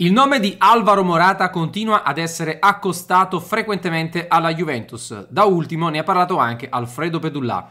Il nome di Alvaro Morata continua ad essere accostato frequentemente alla Juventus. Da ultimo ne ha parlato anche Alfredo Pedullà.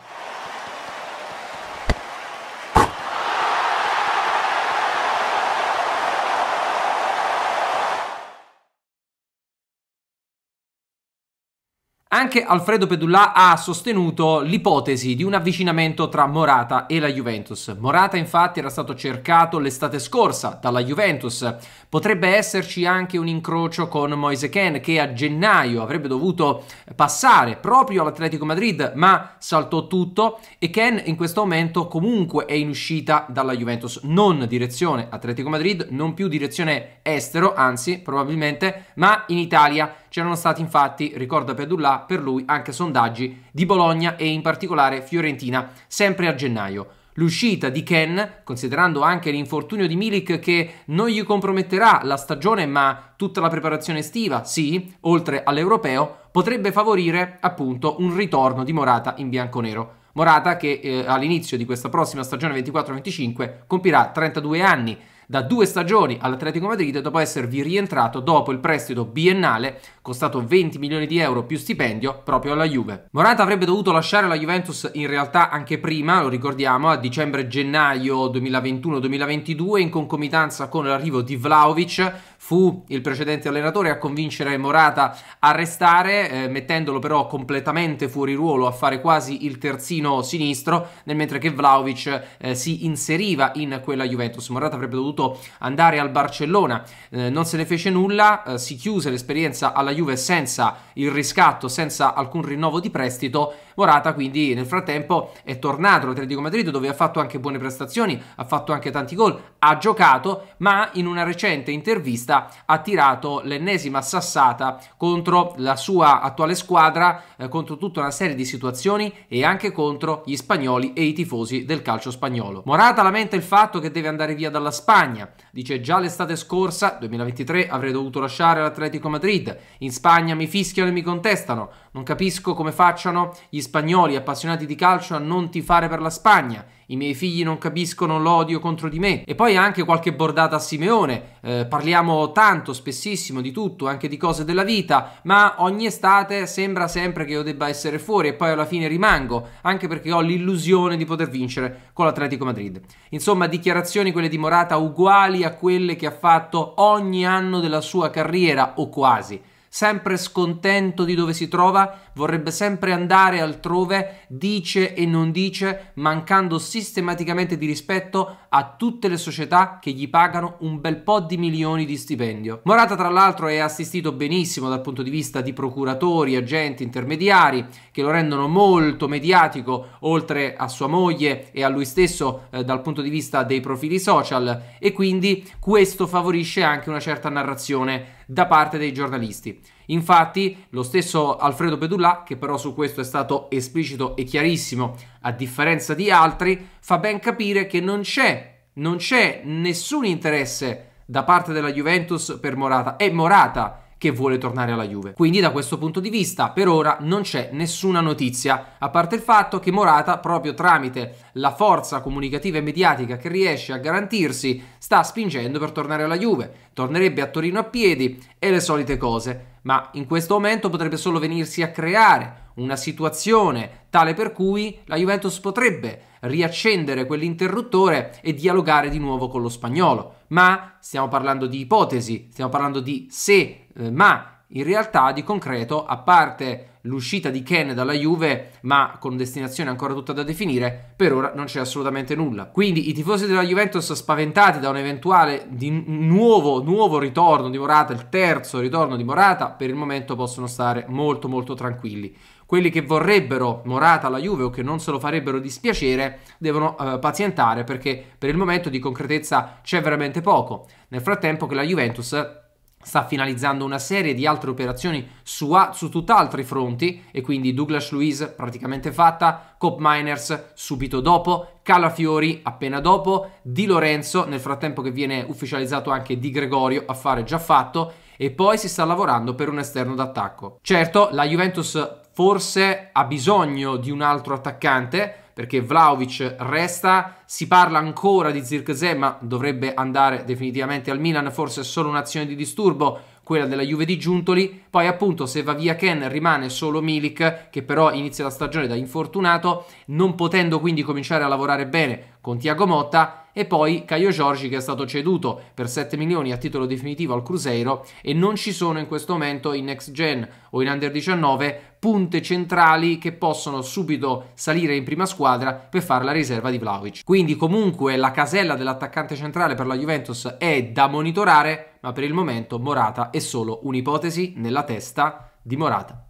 anche Alfredo Pedulla ha sostenuto l'ipotesi di un avvicinamento tra Morata e la Juventus. Morata infatti era stato cercato l'estate scorsa dalla Juventus. Potrebbe esserci anche un incrocio con Moise Ken che a gennaio avrebbe dovuto passare proprio all'Atletico Madrid ma saltò tutto e Ken in questo momento comunque è in uscita dalla Juventus. Non direzione Atletico Madrid, non più direzione estero, anzi probabilmente, ma in Italia C'erano stati infatti, ricorda Pedulà, per lui anche sondaggi di Bologna e in particolare Fiorentina, sempre a gennaio. L'uscita di Ken, considerando anche l'infortunio di Milik che non gli comprometterà la stagione ma tutta la preparazione estiva, sì, oltre all'europeo, potrebbe favorire appunto un ritorno di Morata in bianconero. Morata che eh, all'inizio di questa prossima stagione 24-25 compirà 32 anni da due stagioni all'Atletico Madrid dopo esservi rientrato dopo il prestito biennale costato 20 milioni di euro più stipendio proprio alla Juve. Morata avrebbe dovuto lasciare la Juventus in realtà anche prima, lo ricordiamo, a dicembre-gennaio 2021-2022 in concomitanza con l'arrivo di Vlaovic fu il precedente allenatore a convincere Morata a restare, eh, mettendolo però completamente fuori ruolo a fare quasi il terzino sinistro, nel mentre che Vlaovic eh, si inseriva in quella Juventus. Morata avrebbe dovuto andare al Barcellona, eh, non se ne fece nulla, eh, si chiuse l'esperienza alla Juve senza il riscatto, senza alcun rinnovo di prestito. Morata quindi nel frattempo è tornato all'Atletico Madrid dove ha fatto anche buone prestazioni, ha fatto anche tanti gol, ha giocato, ma in una recente intervista regista ha tirato l'ennesima sassata contro la sua attuale squadra, eh, contro tutta una serie di situazioni e anche contro gli spagnoli e i tifosi del calcio spagnolo. Morata lamenta il fatto che deve andare via dalla Spagna, dice già l'estate scorsa, 2023, avrei dovuto lasciare l'Atletico Madrid, in Spagna mi fischiano e mi contestano, non capisco come facciano gli spagnoli appassionati di calcio a non tifare per la Spagna. I miei figli non capiscono l'odio contro di me. E poi anche qualche bordata a Simeone. Eh, parliamo tanto, spessissimo, di tutto, anche di cose della vita, ma ogni estate sembra sempre che io debba essere fuori e poi alla fine rimango, anche perché ho l'illusione di poter vincere con l'Atletico Madrid. Insomma, dichiarazioni quelle di Morata uguali a quelle che ha fatto ogni anno della sua carriera, o quasi sempre scontento di dove si trova, vorrebbe sempre andare altrove, dice e non dice, mancando sistematicamente di rispetto a tutte le società che gli pagano un bel po' di milioni di stipendio. Morata tra l'altro è assistito benissimo dal punto di vista di procuratori, agenti, intermediari che lo rendono molto mediatico oltre a sua moglie e a lui stesso eh, dal punto di vista dei profili social e quindi questo favorisce anche una certa narrazione da parte dei giornalisti. Infatti, lo stesso Alfredo Pedullà, che però su questo è stato esplicito e chiarissimo, a differenza di altri, fa ben capire che non c'è, non c'è nessun interesse da parte della Juventus per Morata. È Morata che vuole tornare alla Juve. Quindi da questo punto di vista per ora non c'è nessuna notizia, a parte il fatto che Morata proprio tramite la forza comunicativa e mediatica che riesce a garantirsi sta spingendo per tornare alla Juve, tornerebbe a Torino a piedi e le solite cose, ma in questo momento potrebbe solo venirsi a creare una situazione tale per cui la Juventus potrebbe riaccendere quell'interruttore e dialogare di nuovo con lo spagnolo. Ma stiamo parlando di ipotesi, stiamo parlando di se, eh, ma in realtà di concreto, a parte l'uscita di Ken dalla Juve, ma con destinazione ancora tutta da definire, per ora non c'è assolutamente nulla. Quindi i tifosi della Juventus spaventati da un eventuale nuovo, nuovo ritorno di Morata, il terzo ritorno di Morata, per il momento possono stare molto molto tranquilli quelli che vorrebbero Morata alla Juve o che non se lo farebbero dispiacere devono eh, pazientare perché per il momento di concretezza c'è veramente poco. Nel frattempo che la Juventus sta finalizzando una serie di altre operazioni su, su tutt'altri fronti e quindi Douglas Luiz praticamente fatta, Cop Miners subito dopo, Calafiori appena dopo, Di Lorenzo nel frattempo che viene ufficializzato anche Di Gregorio, affare già fatto e poi si sta lavorando per un esterno d'attacco. Certo, la Juventus forse ha bisogno di un altro attaccante perché Vlaovic resta, si parla ancora di Zirkzee ma dovrebbe andare definitivamente al Milan, forse è solo un'azione di disturbo quella della Juve di Giuntoli, poi appunto se va via Ken rimane solo Milik che però inizia la stagione da infortunato, non potendo quindi cominciare a lavorare bene con Tiago Motta e poi Caio Giorgi che è stato ceduto per 7 milioni a titolo definitivo al Cruzeiro e non ci sono in questo momento in next gen o in under 19 punte centrali che possono subito salire in prima squadra per fare la riserva di Vlaovic. Quindi comunque la casella dell'attaccante centrale per la Juventus è da monitorare, ma per il momento Morata è solo un'ipotesi nella testa di Morata.